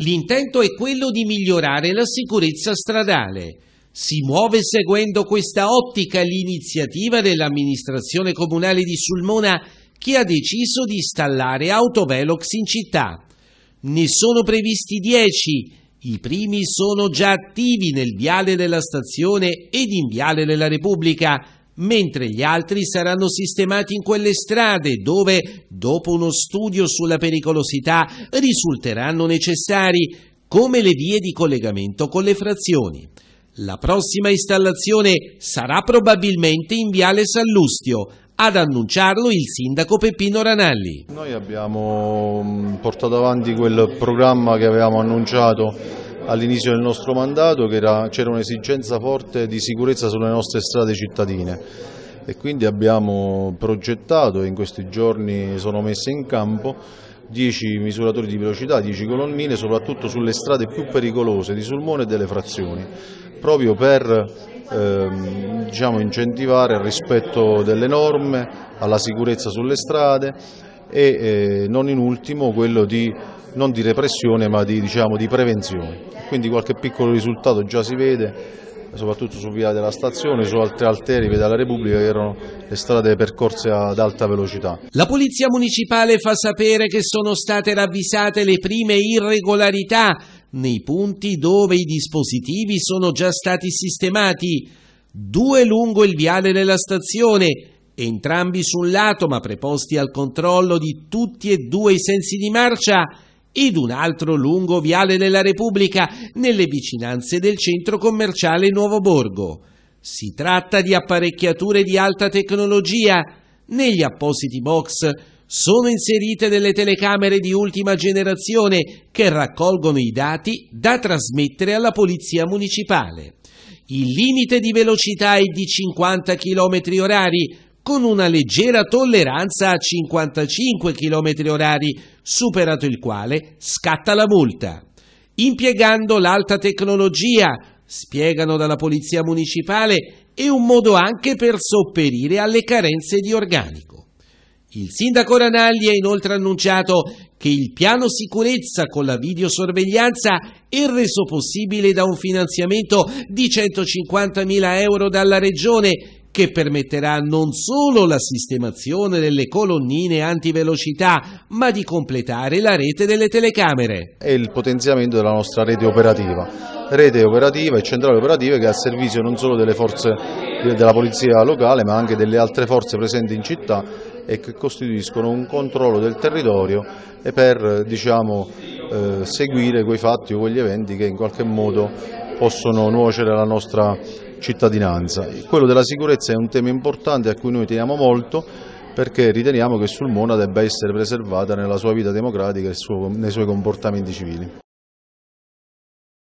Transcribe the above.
L'intento è quello di migliorare la sicurezza stradale. Si muove seguendo questa ottica l'iniziativa dell'amministrazione comunale di Sulmona che ha deciso di installare autovelox in città. Ne sono previsti 10, i primi sono già attivi nel viale della stazione ed in viale della Repubblica mentre gli altri saranno sistemati in quelle strade dove, dopo uno studio sulla pericolosità, risulteranno necessari, come le vie di collegamento con le frazioni. La prossima installazione sarà probabilmente in Viale Sallustio, ad annunciarlo il sindaco Peppino Ranalli. Noi abbiamo mm, portato avanti quel programma che avevamo annunciato all'inizio del nostro mandato che c'era un'esigenza forte di sicurezza sulle nostre strade cittadine e quindi abbiamo progettato e in questi giorni sono messe in campo 10 misuratori di velocità, 10 colonnine, soprattutto sulle strade più pericolose di Sulmone e delle frazioni, proprio per ehm, diciamo, incentivare il rispetto delle norme, alla sicurezza sulle strade e eh, non in ultimo quello di non di repressione ma di, diciamo, di prevenzione. Quindi qualche piccolo risultato già si vede, soprattutto su Via della Stazione, su altre alterie Via della Repubblica, che erano le strade percorse ad alta velocità. La Polizia Municipale fa sapere che sono state ravvisate le prime irregolarità nei punti dove i dispositivi sono già stati sistemati, due lungo il viale della stazione, entrambi sul lato ma preposti al controllo di tutti e due i sensi di marcia, ed un altro lungo viale della Repubblica nelle vicinanze del centro commerciale Nuovo Borgo. Si tratta di apparecchiature di alta tecnologia. Negli appositi box sono inserite delle telecamere di ultima generazione che raccolgono i dati da trasmettere alla polizia municipale. Il limite di velocità è di 50 km orari con una leggera tolleranza a 55 km orari, superato il quale scatta la multa. Impiegando l'alta tecnologia, spiegano dalla Polizia Municipale, è un modo anche per sopperire alle carenze di organico. Il sindaco Ranagli ha inoltre annunciato che il piano sicurezza con la videosorveglianza è reso possibile da un finanziamento di 150.000 euro dalla Regione che permetterà non solo la sistemazione delle colonnine antivelocità, ma di completare la rete delle telecamere. E il potenziamento della nostra rete operativa rete operativa e centrale operativa che è a servizio non solo delle forze della polizia locale ma anche delle altre forze presenti in città e che costituiscono un controllo del territorio per diciamo, eh, seguire quei fatti o quegli eventi che in qualche modo possono nuocere alla nostra cittadinanza. Quello della sicurezza è un tema importante a cui noi teniamo molto perché riteniamo che Sulmona debba essere preservata nella sua vita democratica e nei suoi comportamenti civili.